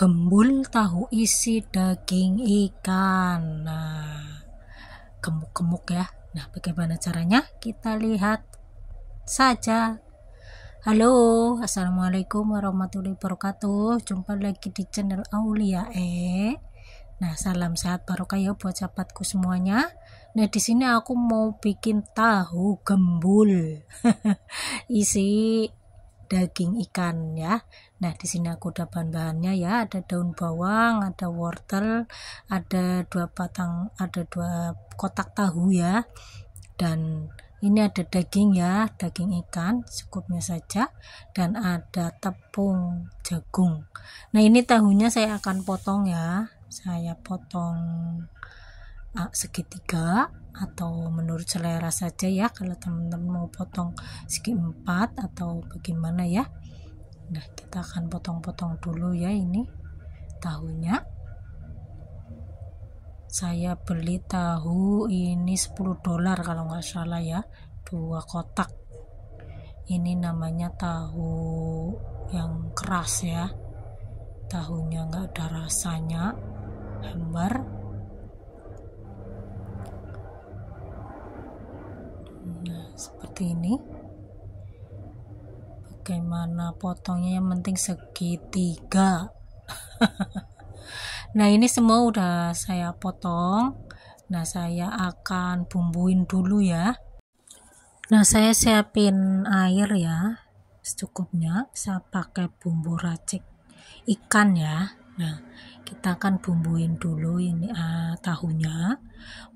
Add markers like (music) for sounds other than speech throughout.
gembul tahu isi daging ikan. Nah, gemuk-gemuk ya. Nah, bagaimana caranya? Kita lihat saja. Halo, Assalamualaikum warahmatullahi wabarakatuh. Jumpa lagi di channel Aulia E. Nah, salam sehat barokah ya buat sahabatku semuanya. Nah, di sini aku mau bikin tahu gembul. (laughs) isi daging ikan ya. Nah, di sini aku udah bahan-bahannya ya, ada daun bawang, ada wortel, ada dua batang, ada dua kotak tahu ya. Dan ini ada daging ya, daging ikan cukupnya saja dan ada tepung jagung. Nah, ini tahunya saya akan potong ya. Saya potong ah, segitiga atau menurut selera saja ya kalau teman-teman mau potong segi empat atau bagaimana ya nah kita akan potong-potong dulu ya ini tahunya saya beli tahu ini 10 dolar kalau nggak salah ya dua kotak ini namanya tahu yang keras ya tahunya nggak ada rasanya hambar seperti ini bagaimana potongnya yang penting segitiga (laughs) nah ini semua udah saya potong nah saya akan bumbuin dulu ya nah saya siapin air ya secukupnya saya pakai bumbu racik ikan ya nah kita akan bumbuin dulu ini uh, tahunya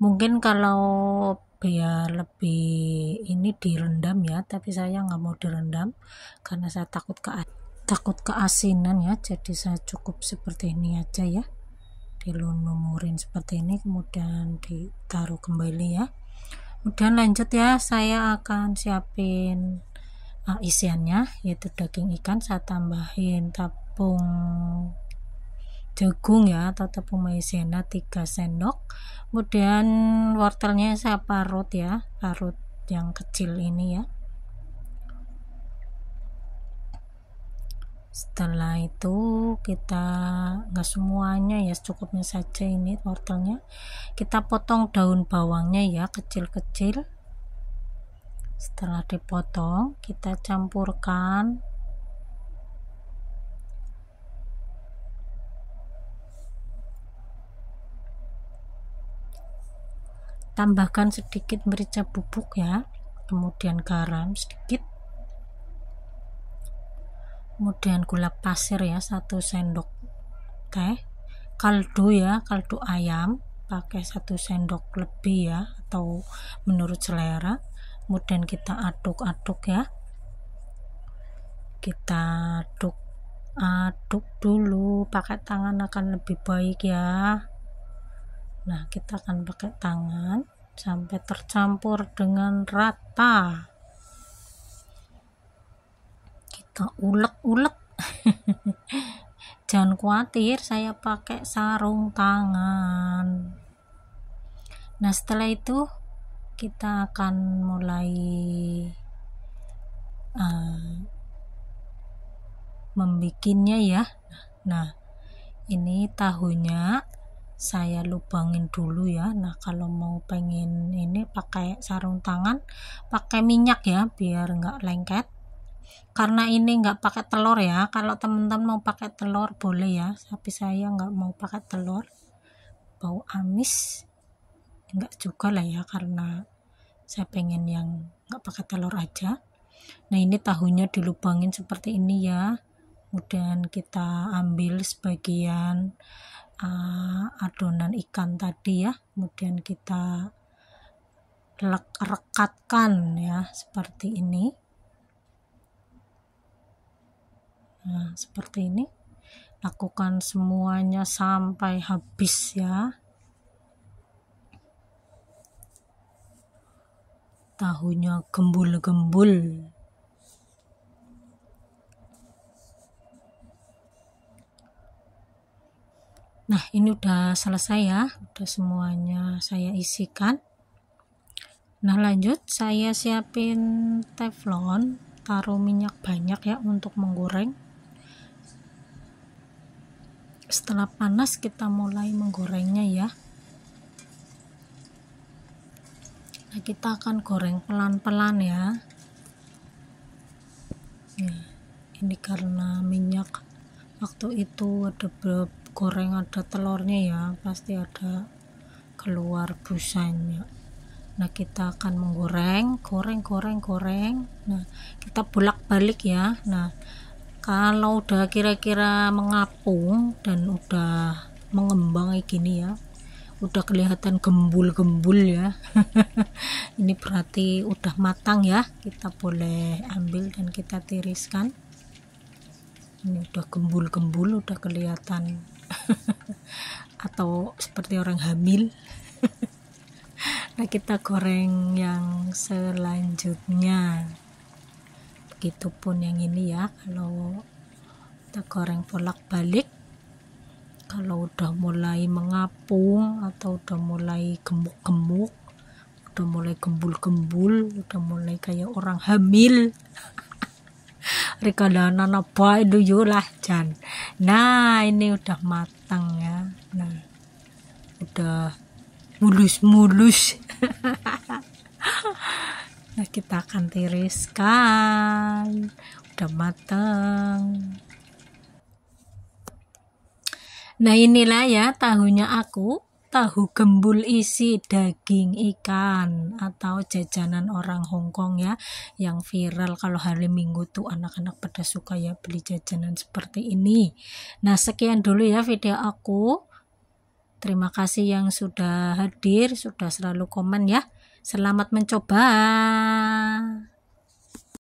mungkin kalau biar lebih ini direndam ya tapi saya nggak mau direndam karena saya takut ke takut keasinan ya jadi saya cukup seperti ini aja ya dilumurin seperti ini kemudian ditaruh kembali ya kemudian lanjut ya saya akan siapin uh, isiannya yaitu daging ikan saya tambahin tepung jagung ya atau tepung maizena 3 sendok kemudian wortelnya saya parut ya parut yang kecil ini ya setelah itu kita nggak semuanya ya secukupnya saja ini wortelnya kita potong daun bawangnya ya kecil-kecil setelah dipotong kita campurkan tambahkan sedikit merica bubuk ya kemudian garam sedikit kemudian gula pasir ya satu sendok teh kaldu ya kaldu ayam pakai satu sendok lebih ya atau menurut selera kemudian kita aduk-aduk ya kita aduk aduk dulu pakai tangan akan lebih baik ya Nah, kita akan pakai tangan sampai tercampur dengan rata. Kita ulek-ulek. (laughs) Jangan khawatir, saya pakai sarung tangan. Nah, setelah itu kita akan mulai uh, membikinnya ya. Nah, ini tahunya saya lubangin dulu ya nah kalau mau pengen ini pakai sarung tangan pakai minyak ya biar nggak lengket karena ini nggak pakai telur ya kalau teman-teman mau pakai telur boleh ya tapi saya nggak mau pakai telur bau amis nggak juga lah ya karena saya pengen yang nggak pakai telur aja nah ini tahunya dilubangin seperti ini ya kemudian kita ambil sebagian uh, adonan ikan tadi ya kemudian kita rekatkan ya seperti ini nah seperti ini lakukan semuanya sampai habis ya tahunya gembul-gembul Nah, ini udah selesai ya, udah semuanya saya isikan. Nah, lanjut saya siapin teflon, taruh minyak banyak ya untuk menggoreng. Setelah panas kita mulai menggorengnya ya. Nah, kita akan goreng pelan-pelan ya. Nah, ini karena minyak waktu itu ada goreng ada telurnya ya pasti ada keluar busanya nah kita akan menggoreng goreng goreng goreng nah kita bolak balik ya nah kalau udah kira-kira mengapung dan udah mengembang kayak gini ya udah kelihatan gembul-gembul ya (laughs) ini berarti udah matang ya kita boleh ambil dan kita tiriskan ini udah gembul-gembul udah kelihatan (laughs) atau seperti orang hamil (laughs) nah kita goreng yang selanjutnya begitupun yang ini ya kalau kita goreng bolak balik kalau udah mulai mengapung atau udah mulai gemuk-gemuk udah mulai gembul-gembul udah mulai kayak orang hamil (laughs) rikandana itu lah jan nah ini udah matang ya nah udah mulus-mulus (laughs) nah kita akan tiriskan udah matang nah inilah ya tahunya aku tahu gembul isi daging ikan atau jajanan orang Hongkong ya yang viral kalau hari Minggu tuh anak-anak pada suka ya beli jajanan seperti ini. Nah, sekian dulu ya video aku. Terima kasih yang sudah hadir, sudah selalu komen ya. Selamat mencoba.